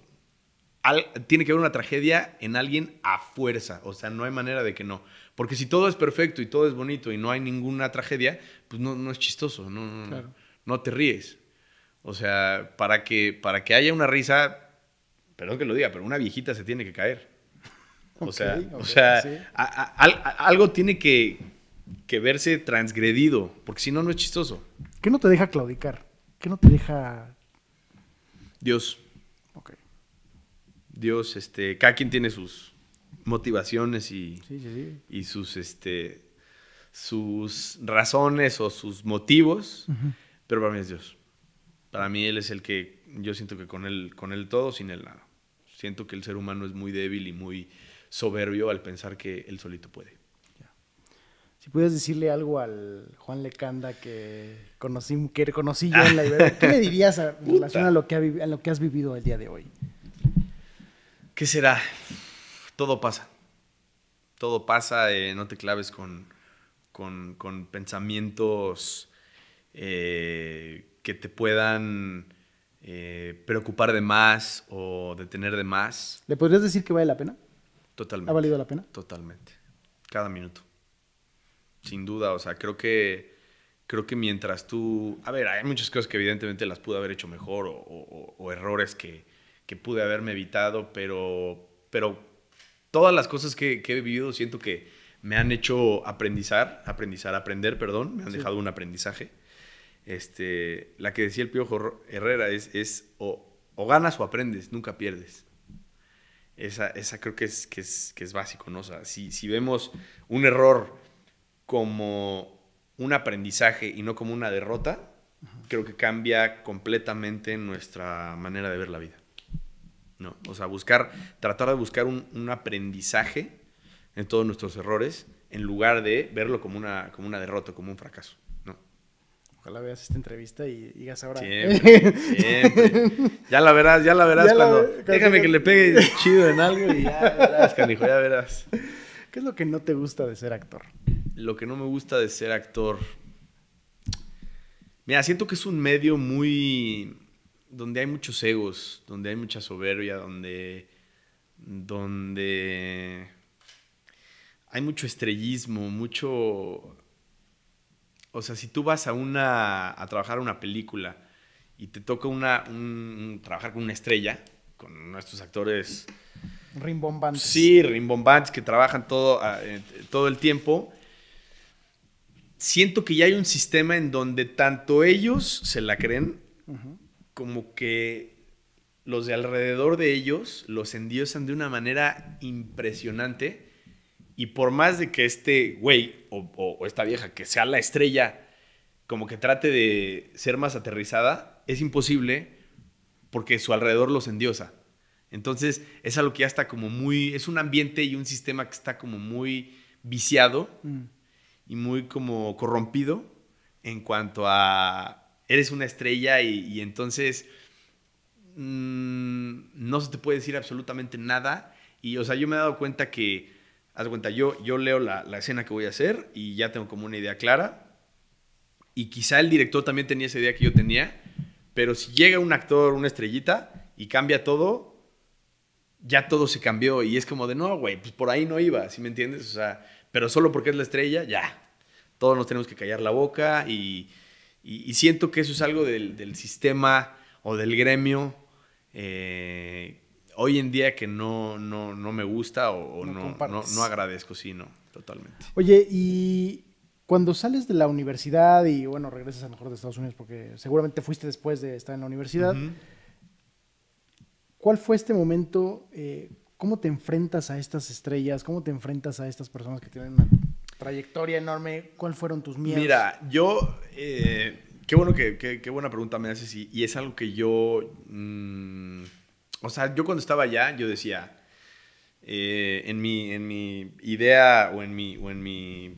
[SPEAKER 2] tiene que haber una tragedia en alguien a fuerza. O sea, no hay manera de que no. Porque si todo es perfecto y todo es bonito y no hay ninguna tragedia, pues no, es chistoso, no, te ríes. O sea, para que, para que haya una risa, perdón que lo diga, pero una viejita se tiene que caer. O sea, o sea algo tiene que, que verse transgredido, porque si no, no es chistoso.
[SPEAKER 1] ¿Qué no te deja claudicar? ¿Qué no te deja...?
[SPEAKER 2] Dios. Ok. Dios, este, cada quien tiene sus motivaciones y, y sus, este, sus razones o sus motivos, pero para mí es Dios. Para mí Él es el que, yo siento que con Él, con él todo, sin Él nada. Siento que el ser humano es muy débil y muy soberbio al pensar que Él solito puede.
[SPEAKER 1] Si pudieras decirle algo al Juan Lecanda que conocí, que conocí yo en la Ibero, ¿qué le dirías en relación a lo, que has vivido el día de hoy?
[SPEAKER 2] ¿Qué será? Todo pasa. Todo pasa, eh, no te claves con, pensamientos eh, que te puedan eh, preocupar de más o detener de más.
[SPEAKER 1] ¿Le podrías decir que vale la pena?
[SPEAKER 2] Totalmente. ¿Ha valido la pena? Totalmente. Cada minuto sin duda. O sea, creo que, creo que mientras tú... A ver, hay muchas cosas que evidentemente las pude haber hecho mejor o, errores que, pude haberme evitado, pero, pero todas las cosas que, he vivido siento que me han hecho aprendizar, aprendizar, aprender, perdón, me han dejado un aprendizaje. Este, la que decía el Piojo Herrera es, es o, ganas o aprendes, nunca pierdes. Esa, esa creo que es, que es, básico, ¿no? O sea, si, si vemos un error como un aprendizaje y no como una derrota, creo que cambia completamente nuestra manera de ver la vida. ¿no? O sea, buscar, tratar de buscar un, aprendizaje en todos nuestros errores en lugar de verlo como una, como una derrota, como un fracaso.
[SPEAKER 1] Ojalá veas esta entrevista y digas ahora. Siempre,
[SPEAKER 2] siempre. Ya la verás, ya la verás Déjame que, le pegue chido en algo y ya verás, canijo, ya
[SPEAKER 1] verás. ¿Qué es lo que no te gusta de ser actor?
[SPEAKER 2] lo que no me gusta de ser actor. Mira, siento que es un medio muy. donde hay muchos egos, donde hay mucha soberbia, donde. donde. hay mucho estrellismo, mucho. O sea, si tú vas a una. a trabajar una película y te toca una. trabajar con una estrella, con nuestros actores.
[SPEAKER 1] Rimbombantes.
[SPEAKER 2] Sí, rimbombantes que trabajan todo, eh, todo el tiempo siento que ya hay un sistema en donde tanto ellos se la creen como que los de alrededor de ellos los endiosan de una manera impresionante. Y por más de que este güey o, esta vieja que sea la estrella, como que trate de ser más aterrizada, es imposible porque su alrededor los endiosa. Entonces es algo que ya está como muy, es un ambiente y un sistema que está como muy viciado. Mm y muy como corrompido en cuanto a eres una estrella y, entonces mm, no se te puede decir absolutamente nada. Y, o sea, yo me he dado cuenta que, haz cuenta, yo, yo leo la, la escena que voy a hacer y ya tengo como una idea clara. Y quizá el director también tenía esa idea que yo tenía, pero si llega un actor, una estrellita, y cambia todo, ya todo se cambió. Y es como de, no, güey, pues por ahí no iba, ¿sí me entiendes? O sea, pero solo porque es la estrella, ya, todos nos tenemos que callar la boca y, siento que eso es algo del, sistema o del gremio eh, hoy en día que no, no, me gusta o, no, agradezco, sí, no, totalmente.
[SPEAKER 1] Oye, y cuando sales de la universidad y bueno, regresas a lo mejor de Estados Unidos porque seguramente fuiste después de estar en la universidad, ¿cuál fue este momento? Eh, ¿Cómo te enfrentas a estas estrellas? ¿Cómo te enfrentas a estas personas que tienen trayectoria enorme, ¿cuáles fueron tus miedos? Mira,
[SPEAKER 2] yo, eh, qué bueno que, qué, buena pregunta me haces y, es algo que yo, mm, o sea, yo cuando estaba allá, yo decía, eh, en, mi, en mi idea o en mi, o en mi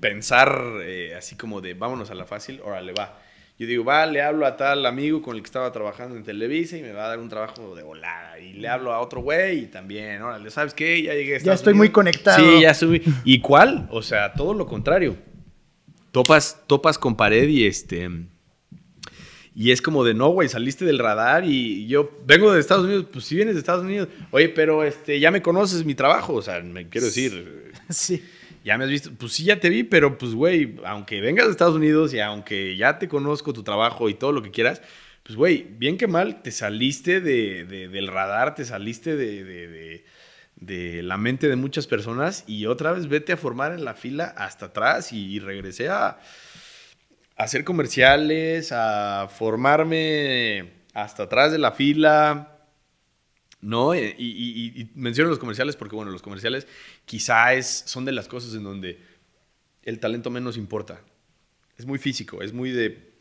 [SPEAKER 2] pensar eh, así como de vámonos a la fácil, órale, va. Yo digo, va, le hablo a tal amigo con el que estaba trabajando en Televisa y me va a dar un trabajo de volada. Y le hablo a otro güey y también, órale, ¿sabes qué? Ya llegué. A ya estoy muy conectado. Sí, ya subí. ¿Y cuál? O sea, todo lo contrario. Topas, topas con pared y este. Y es como de, no, güey, saliste del radar y yo vengo de Estados Unidos, pues si vienes de Estados Unidos, oye, pero este, ya me conoces mi trabajo, o sea, me quiero decir. Sí ya me has visto, pues sí, ya te vi, pero pues, güey, aunque vengas de Estados Unidos y aunque ya te conozco tu trabajo y todo lo que quieras, pues, güey, bien que mal, te saliste del radar, te saliste de, la mente de muchas personas y otra vez vete a formar en la fila hasta atrás y, regresé a, hacer comerciales, a formarme hasta atrás de la fila. No, y, y, menciono los comerciales porque, bueno, los comerciales quizá son de las cosas en donde el talento menos importa. Es muy físico, es muy de...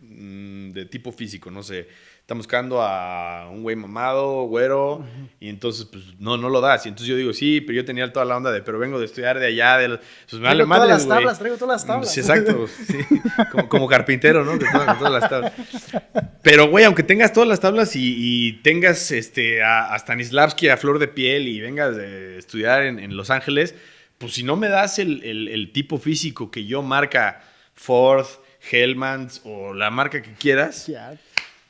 [SPEAKER 2] Mm, de tipo físico, no sé. está buscando a un güey mamado, güero, y entonces, pues, no, no lo das. Y entonces yo digo, sí, pero yo tenía toda la onda de, pero vengo de estudiar de allá, de los, pues, me vale todas las tablas,
[SPEAKER 1] traigo todas las mm, tablas. exacto,
[SPEAKER 2] sí. Como, carpintero, ¿no? Que todas las tablas. Pero, güey, aunque tengas todas las tablas y, tengas este, a, Stanislavski a flor de piel y vengas de estudiar en, Los Ángeles, pues si no me das el, el tipo físico que yo marca Ford, Hellman's o la marca que quieras. Ah.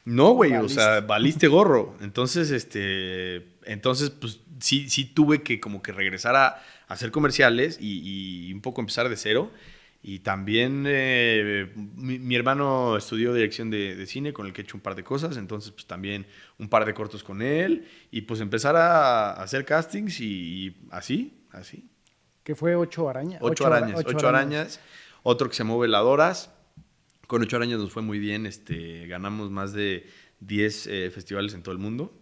[SPEAKER 2] No, güey, o sea, valiste gorro. Entonces, este, entonces, pues sí, sí tuve que como que regresar a, hacer comerciales y, un poco empezar de cero. Y también eh, mi, hermano estudió dirección de, cine, con el que he hecho un par de cosas, entonces pues también un par de cortos con él y pues empezar a, hacer castings y, así, así.
[SPEAKER 1] ¿Qué fue ocho arañas. Ocho, arañas, ocho, arañas.
[SPEAKER 2] Otro que se llamó Veladoras, con ocho años nos fue muy bien, este, ganamos más de 10 eh, festivales en todo el mundo.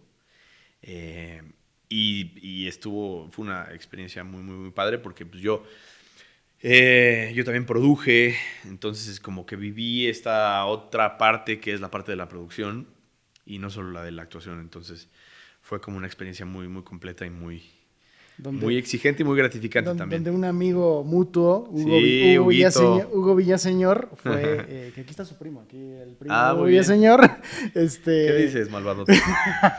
[SPEAKER 2] Eh, y, estuvo, fue una experiencia muy, muy, muy padre porque pues, yo, eh, yo también produje, entonces como que viví esta otra parte que es la parte de la producción y no solo la de la actuación, entonces fue como una experiencia muy, muy completa y muy, muy exigente y muy gratificante también.
[SPEAKER 1] De un amigo mutuo, Hugo, Hugo, Villaseñor, eh, aquí está su primo, aquí el primo ah, Hugo Villaseñor. Este, ¿Qué dices, malvado?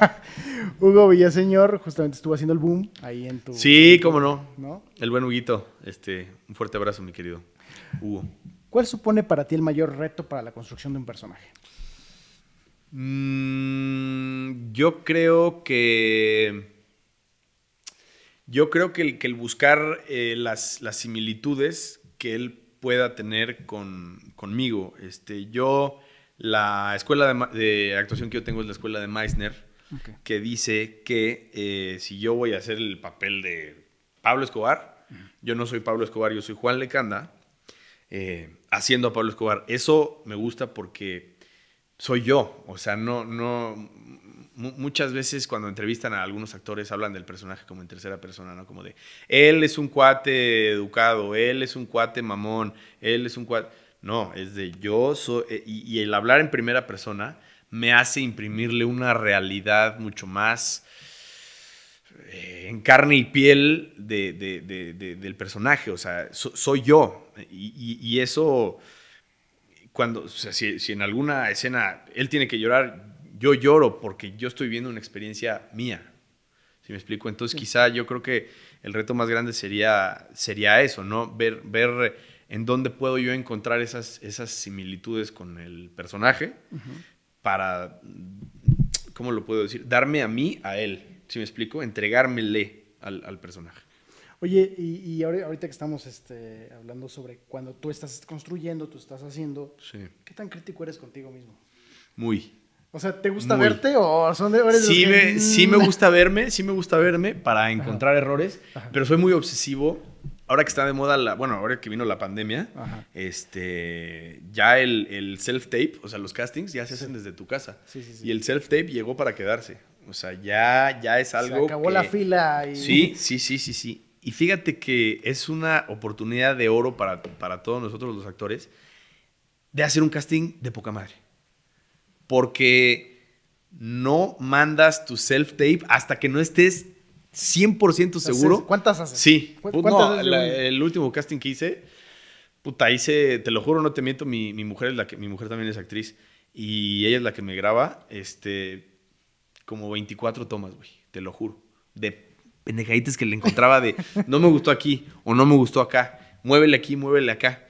[SPEAKER 1] Hugo Villaseñor justamente estuvo haciendo el boom ahí en tu. Sí, cómo no.
[SPEAKER 2] El buen Huguito. Este, un fuerte abrazo, mi querido Hugo.
[SPEAKER 1] ¿Cuál supone para ti el mayor reto para la construcción de un personaje?
[SPEAKER 2] Mm, yo creo que yo creo que el, buscar eh, las, similitudes que él pueda tener conmigo. Este, yo, la escuela de, actuación que yo tengo es la escuela de Meissner, que dice que eh, si yo voy a hacer el papel de Pablo Escobar, yo no soy Pablo Escobar, yo soy Juan Lecanda, eh, haciendo a Pablo Escobar. Eso me gusta porque soy yo, o sea, no, no, muchas veces cuando entrevistan a algunos actores hablan del personaje como en tercera persona, ¿no? Como de, él es un cuate educado, él es un cuate mamón, él es un cuate... No, es de yo soy... Eh, y, el hablar en primera persona me hace imprimirle una realidad mucho más eh, en carne y piel del personaje, o sea, soy yo. Y, eso, cuando, si en alguna escena él tiene que llorar, yo lloro porque yo estoy viendo una experiencia mía. ¿Sí me explico? Entonces quizá yo creo que el reto más grande sería, sería eso, ¿no? Ver, ver eh, en dónde puedo yo encontrar esas, esas similitudes con el personaje para, ¿cómo lo puedo decir? Darme a mí, a él. ¿si me explico? Entregármele al, personaje.
[SPEAKER 1] Oye, y, y, ahorita que estamos este, hablando sobre cuando tú estás construyendo, tú estás haciendo, ¿qué tan crítico eres contigo mismo?
[SPEAKER 2] Muy. O sea, ¿te gusta verte o son de, sí, me, sí me gusta verme, sí me gusta verme para encontrar errores, pero soy muy obsesivo. Ahora que está de moda la, bueno, ahora que vino la pandemia, este, ya el, self-tape, o sea, los castings ya se hacen desde tu casa. Y el self-tape llegó para quedarse. O sea, ya, ya es algo. Se acabó la
[SPEAKER 1] fila. Sí,
[SPEAKER 2] sí, sí, sí, sí. Y fíjate que es una oportunidad de oro para todos nosotros los actores de hacer un casting de poca madre porque no mandas tu self-tape hasta que no estés 100% seguro. ¿Cuántas haces? Sí. ¿Cuántas el último casting que hice, puta, hice, te lo juro, no te miento, mi, mujer, es la que, mi mujer también es actriz y ella es la que me graba, este, como 24 tomas, güey, te lo juro, de pendejaditas que le encontraba de no me gustó aquí o no me gustó acá, muévele aquí, muévele acá.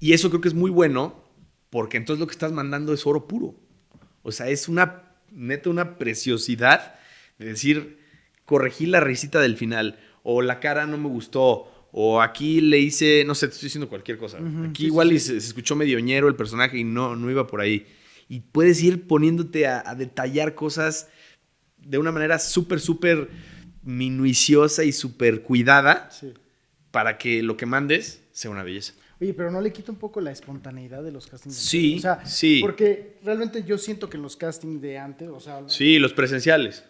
[SPEAKER 2] Y eso creo que es muy bueno porque entonces lo que estás mandando es oro puro. O sea, es una, neta, una preciosidad de decir, corregí la risita del final, o la cara no me gustó, o aquí le hice, no sé, te estoy diciendo cualquier cosa. aquí igual Se, escuchó escuchó medioñero el personaje y no, no iba por ahí. Y puedes ir poniéndote a, detallar cosas de una manera súper, súper minuciosa y súper cuidada para que lo que mandes sea una belleza. Oye, pero no le quita un poco
[SPEAKER 1] la espontaneidad de los castings.
[SPEAKER 2] Sí, o sea, sí.
[SPEAKER 1] Porque realmente yo siento que en los castings de antes, o sea.
[SPEAKER 2] Sí, los presenciales.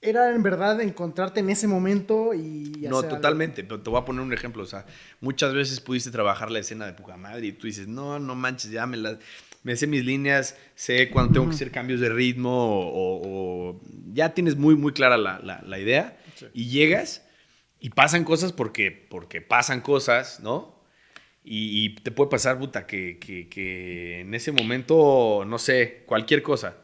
[SPEAKER 1] Era en verdad encontrarte en ese momento y. Hacer no, totalmente.
[SPEAKER 2] Pero te voy a poner un ejemplo. O sea, muchas veces pudiste trabajar la escena de puta madre y tú dices, no, no manches, ya me me sé mis líneas, sé cuándo tengo que hacer cambios de ritmo o, ya tienes muy, muy clara la, idea y llegas y pasan cosas porque, porque pasan cosas, ¿no? Y, te puede pasar, puta, que, que, en ese momento, no sé, cualquier cosa.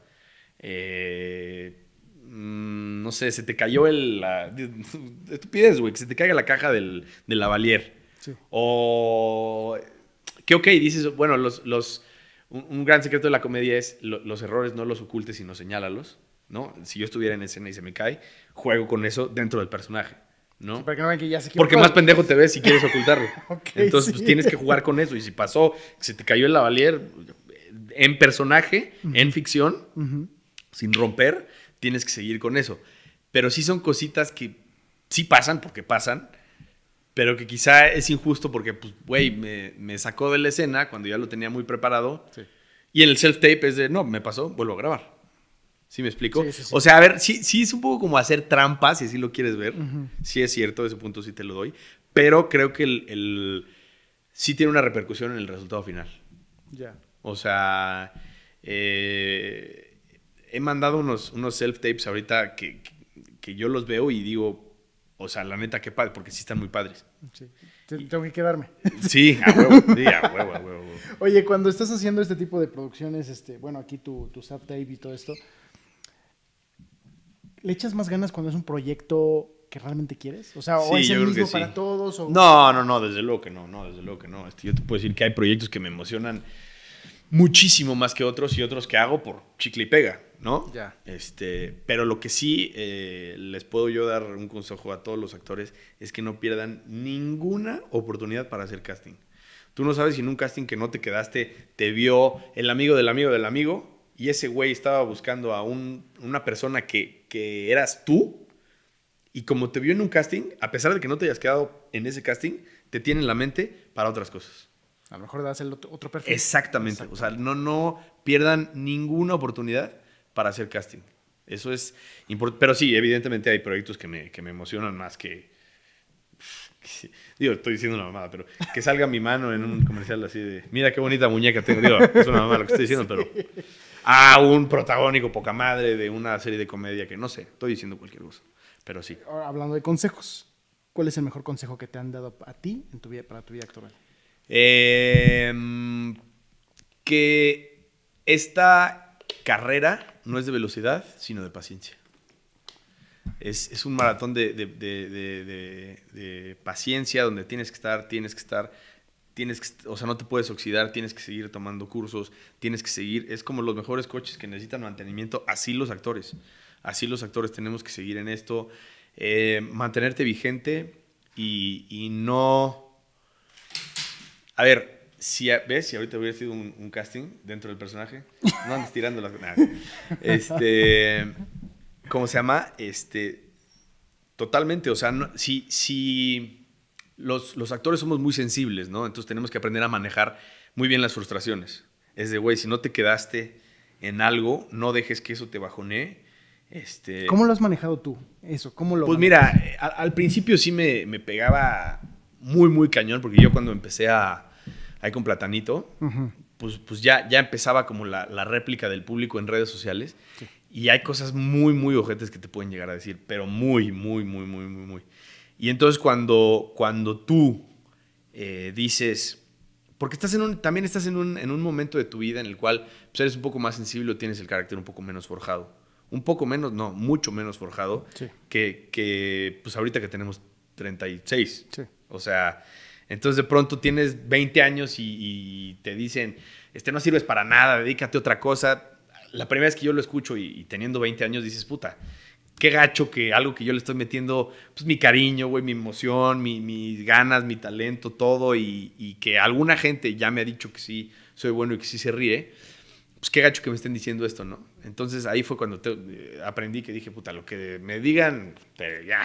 [SPEAKER 2] Eh, mm, no sé, se te cayó el... La, estupidez, güey, que se te caiga la caja del, del lavalier. O... Que ok, dices, bueno, los... los un, gran secreto de la comedia es los errores no los ocultes, sino señálalos, ¿no? Si yo estuviera en escena y se me cae, juego con eso dentro del personaje. Porque más pendejo te ves si quieres ocultarlo. Entonces, pues, tienes que jugar con eso. Y si pasó, si te cayó el lavalier en personaje, en ficción, sin romper, tienes que seguir con eso. Pero sí son cositas que sí pasan, porque pasan, pero que quizá es injusto porque, pues, güey, me, sacó de la escena cuando ya lo tenía muy preparado. Y en el self-tape es de, no, me pasó, vuelvo a grabar. ¿Sí me explico? O sea, a ver, sí, sí es un poco como hacer trampas, si así lo quieres ver. Sí es cierto, de ese punto sí te lo doy. Pero creo que el, el sí tiene una repercusión en el resultado final. Ya. O sea, eh, he mandado unos, unos self-tapes ahorita que, yo los veo y digo, o sea, la neta, que padre, porque sí están muy padres. Sí. Tengo que quedarme. Sí, a huevo, sí, a huevo, a huevo. Oye, cuando estás
[SPEAKER 1] haciendo este tipo de producciones, este, bueno, aquí tu, tu self-tape y todo esto, ¿Le echas más ganas cuando es un proyecto que realmente quieres? O sea, ¿o es el mismo para todos? No,
[SPEAKER 2] no, no, desde luego que no, no, desde luego que no. Este, yo te puedo decir que hay proyectos que me emocionan muchísimo más que otros y otros que hago por chicle y pega, ¿no? Ya. Este, pero lo que sí eh, les puedo yo dar un consejo a todos los actores es que no pierdan ninguna oportunidad para hacer casting. Tú no sabes si en un casting que no te quedaste te vio el amigo del amigo del amigo y ese güey estaba buscando a una persona que, eras tú, y como te vio en un casting, a pesar de que no te hayas quedado en ese casting, te tiene en la mente para otras cosas. A lo
[SPEAKER 1] mejor das el otro perfil.
[SPEAKER 2] Exactamente. O sea, no, no pierdan ninguna oportunidad para hacer casting. Eso es importante. Pero sí, evidentemente hay proyectos que me, emocionan más que, Digo, estoy diciendo una mamada, pero que salga mi mano en un comercial así de. Mira qué bonita muñeca tengo. Digo, es una mamada lo que estoy diciendo, pero a un protagónico poca madre de una serie de comedia que no sé, estoy diciendo cualquier cosa, pero sí.
[SPEAKER 1] hablando de consejos, ¿cuál es el mejor consejo que te han dado a ti en tu vida, para tu vida actual?
[SPEAKER 2] Em, que esta carrera no es de velocidad, sino de paciencia. Es, un maratón de, de paciencia donde tienes que estar, tienes que estar o sea, no te puedes oxidar, tienes que seguir tomando cursos, tienes que seguir, es como los mejores coches que necesitan mantenimiento, así los actores, así los actores tenemos que seguir en esto, eh, mantenerte vigente y, no, a ver, si ves, si ahorita hubiera sido un, casting dentro del personaje, no andes tirando las, este, ¿cómo se llama? Este, totalmente, o sea, si, si los, actores somos muy sensibles, ¿no? Entonces tenemos que aprender a manejar muy bien las frustraciones. Es de, güey, si no te quedaste en algo, no dejes que eso te bajonee. Este ¿Cómo lo has
[SPEAKER 1] manejado tú? Eso, ¿cómo lo Pues mira, eh,
[SPEAKER 2] al, principio sí me, pegaba muy, muy cañón, porque yo cuando empecé a, con Platanito, pues, pues ya, ya empezaba como la, réplica del público en redes sociales. Y hay cosas muy, muy ojetes que te pueden llegar a decir, pero muy, muy, muy, muy, muy, muy. Y entonces cuando, cuando tú eh, dices, porque estás en un, también estás en un, momento de tu vida en el cual pues, eres un poco más sensible o tienes el carácter un poco menos forjado. Un poco menos, no, mucho menos forjado que, pues ahorita que tenemos 36. O sea, entonces de pronto tienes 20 años y, te dicen, este no sirves para nada, dedícate a otra cosa. La primera vez que yo lo escucho y, y teniendo 20 años dices, puta, qué gacho que algo que yo le estoy metiendo, pues mi cariño, güey, mi emoción, mis ganas, mi talento, todo, y, que alguna gente ya me ha dicho que sí soy bueno y que sí se ríe, pues qué gacho que me estén diciendo esto, ¿no? Entonces ahí fue cuando eh, aprendí que dije, puta, lo que me digan, ya,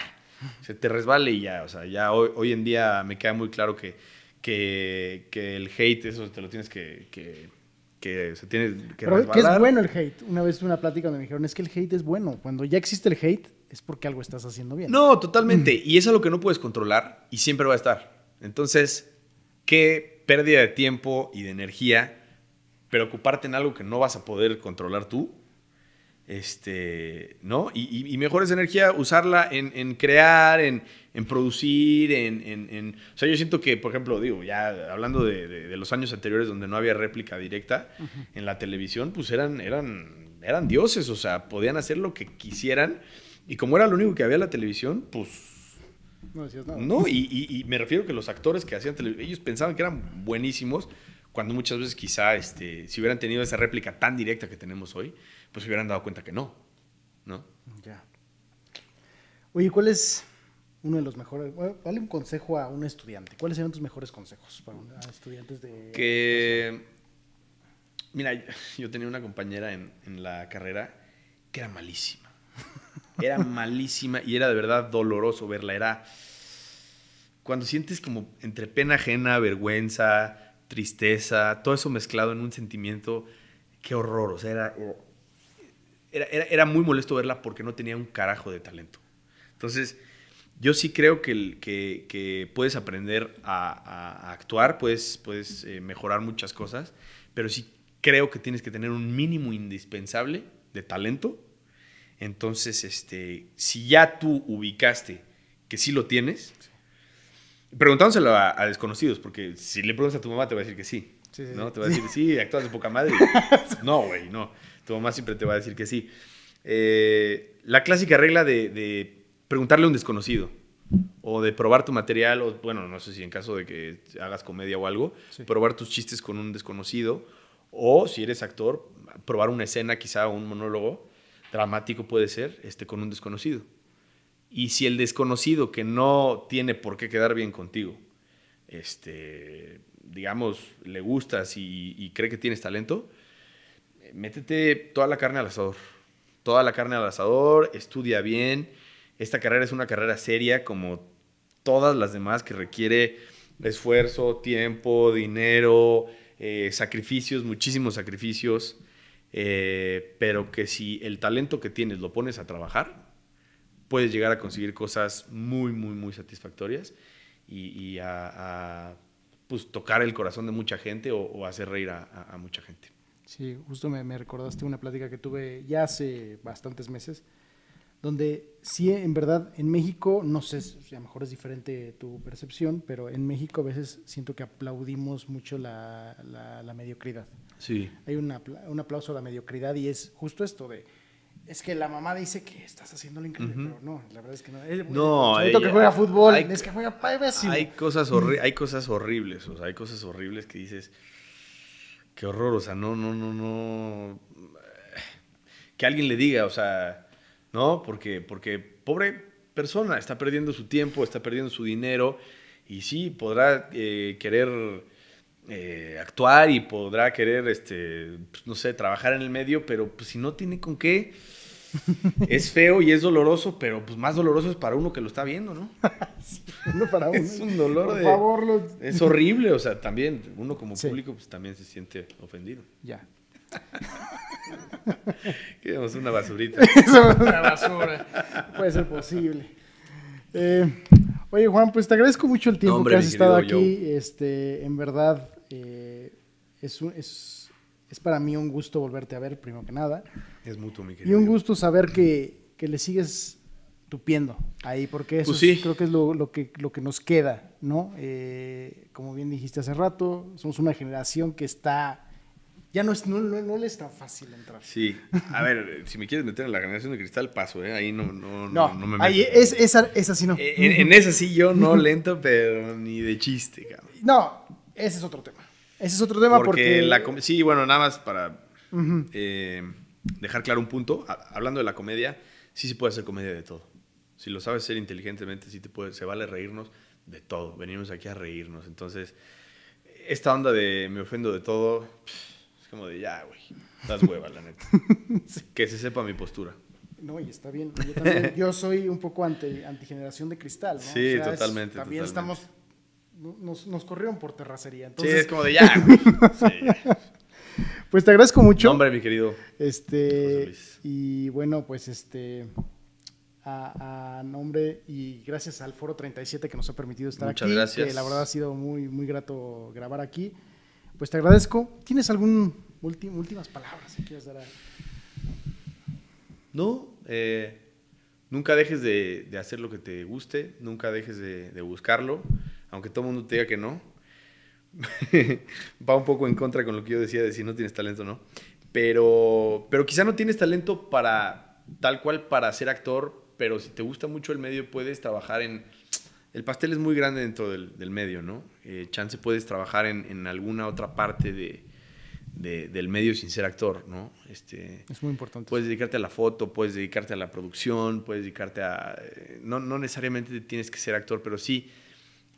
[SPEAKER 2] se te resbale y ya, o sea, ya hoy, hoy en día me queda muy claro que, que, el hate, eso te lo tienes que que se tiene que que es bueno
[SPEAKER 1] el hate. Una vez una plática donde me dijeron, es que el hate es bueno. Cuando ya existe el hate, es porque algo estás haciendo bien. No,
[SPEAKER 2] totalmente. Mm. Y es algo que no puedes controlar y siempre va a estar. Entonces, qué pérdida de tiempo y de energía preocuparte en algo que no vas a poder controlar tú este, ¿no? Y, y, mejor esa energía usarla en, en crear, en, en producir, en, en, O sea, yo siento que, por ejemplo, digo, ya hablando de, de, los años anteriores donde no había réplica directa en la televisión, pues eran, eran, eran dioses, o sea, podían hacer lo que quisieran. Y como era lo único que había en la televisión, pues no decías nada. No, y, y, y, me refiero que los actores que hacían televisión, ellos pensaban que eran buenísimos, cuando muchas veces quizá este, si hubieran tenido esa réplica tan directa que tenemos hoy, pues se hubieran dado cuenta que no, ¿no? Ya.
[SPEAKER 1] Oye, ¿cuál es uno de los mejores? vale dale un consejo a un estudiante. ¿Cuáles serían tus mejores consejos para estudiantes de...
[SPEAKER 2] Que... Mira, yo tenía una compañera en, en la carrera que era malísima. Era malísima y era de verdad doloroso verla. Era... Cuando sientes como entre pena ajena, vergüenza, tristeza, todo eso mezclado en un sentimiento, qué horror, o sea, era, era, muy molesto verla porque no tenía un carajo de talento. Entonces, yo sí creo que, que, que puedes aprender a, actuar, puedes, puedes eh, mejorar muchas cosas, pero sí creo que tienes que tener un mínimo indispensable de talento. Entonces, este, si ya tú ubicaste que sí lo tienes, Preguntámoselo a, desconocidos, porque si le preguntas a tu mamá te va a decir que sí. ¿no? Te va a decir, sí, actúas de poca madre. no, güey, no. Tu mamá siempre te va a decir que sí. Eh, la clásica regla de, preguntarle a un desconocido o de probar tu material, o bueno, no sé si en caso de que hagas comedia o algo, probar tus chistes con un desconocido, o si eres actor, probar una escena, quizá un monólogo dramático puede ser, este, con un desconocido. Y si el desconocido que no tiene por qué quedar bien contigo, este, digamos, le gustas y, cree que tienes talento, métete toda la carne al asador. Toda la carne al asador, estudia bien. Esta carrera es una carrera seria como todas las demás que requiere esfuerzo, tiempo, dinero, eh, sacrificios, muchísimos sacrificios. Eh, pero que si el talento que tienes lo pones a trabajar, puedes llegar a conseguir cosas muy, muy, muy satisfactorias y, a, pues, tocar el corazón de mucha gente o, hacer reír a, mucha gente.
[SPEAKER 1] Sí, justo me, recordaste una plática que tuve ya hace bastantes meses, donde sí, en verdad, en México, no sé, a lo mejor es diferente tu percepción, pero en México a veces siento que aplaudimos mucho la, la, mediocridad. Sí. Hay un aplauso a la mediocridad y es justo esto de es que la mamá dice que estás haciendo increíble, pero no, la verdad es que no. Es no, que juega fútbol, hay, es
[SPEAKER 2] que juega Hay cosas hay cosas horribles, o sea, hay cosas horribles que dices qué horror, o sea, no no no no que alguien le diga, o sea, no, porque porque pobre persona está perdiendo su tiempo, está perdiendo su dinero y sí podrá eh, querer eh, actuar y podrá querer, este, pues, no sé, trabajar en el medio, pero pues, si no tiene con qué, es feo y es doloroso, pero pues más doloroso es para uno que lo está viendo, ¿no?
[SPEAKER 1] para uno. Es un dolor Es
[SPEAKER 2] horrible, o sea, también uno como público pues también se siente ofendido. Ya. una basurita. una basura. Puede ser posible.
[SPEAKER 1] Eh, Oye, Juan, pues te agradezco mucho el tiempo que has estado aquí. Este, en verdad, eh, es, es, para mí un gusto volverte a ver, primero que nada.
[SPEAKER 2] Es mutuo, mi querido. Y un
[SPEAKER 1] gusto saber que, le sigues tupiendo ahí, porque eso pues creo que es lo, que, lo que nos queda, ¿no? Eh, como bien dijiste hace rato, somos una generación que está ya no, es, no, le está fácil entrar.
[SPEAKER 2] Sí. A ver, si me quieres meter en la generación de cristal, paso, ¿eh? Ahí no, no, no, no me meto. Ahí
[SPEAKER 1] es, esa, sí no. Eh, en, esa
[SPEAKER 2] sí yo no lento, pero ni de chiste, cabrón.
[SPEAKER 1] No, ese es otro tema. Ese es otro tema porque... La
[SPEAKER 2] sí, bueno, nada más para eh, dejar claro un punto. Hablando de la comedia, sí se puede hacer comedia de todo. Si lo sabes hacer inteligentemente, sí te puede, se vale reírnos de todo. Venimos aquí a reírnos. Entonces, esta onda de me ofendo de todo como de, ya, güey, estás hueva, la neta. Que se sepa mi postura.
[SPEAKER 1] No, y está bien. Yo, también, yo soy un poco anti, antigeneración de cristal, ¿no? Sí, totalmente. también estamos. Nos, corrieron por terracería. Sí, es como de ya, Sí, Pues te agradezco mucho. hombre, mi querido. Este. Y bueno, pues este. A, nombre y gracias al Foro 37 que nos ha permitido estar aquí. Muchas gracias. Que la verdad ha sido muy, muy grato grabar aquí pues te agradezco. ¿Tienes algún últimas palabras dar a...
[SPEAKER 2] No, eh, nunca dejes de, hacer lo que te guste, nunca dejes de, buscarlo, aunque todo el mundo te diga que no. Va un poco en contra con lo que yo decía de si no tienes talento, ¿no? Pero, pero quizá no tienes talento para tal cual para ser actor, pero si te gusta mucho el medio puedes trabajar en el pastel es muy grande dentro del, medio, ¿no? Eh, chance puedes trabajar en, alguna otra parte del medio sin ser actor, ¿no? Este, es muy importante. Puedes dedicarte a la foto, puedes dedicarte a la producción, puedes dedicarte a... Eh, no, necesariamente tienes que ser actor, pero sí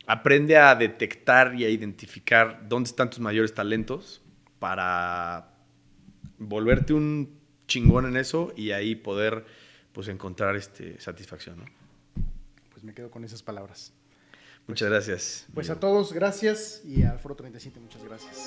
[SPEAKER 2] aprende a detectar y a identificar dónde están tus mayores talentos para volverte un chingón en eso y ahí poder pues encontrar este, satisfacción, ¿no?
[SPEAKER 1] me quedo con esas palabras.
[SPEAKER 2] muchas pues, gracias.
[SPEAKER 1] Pues a todos, gracias y al Foro 37, muchas gracias.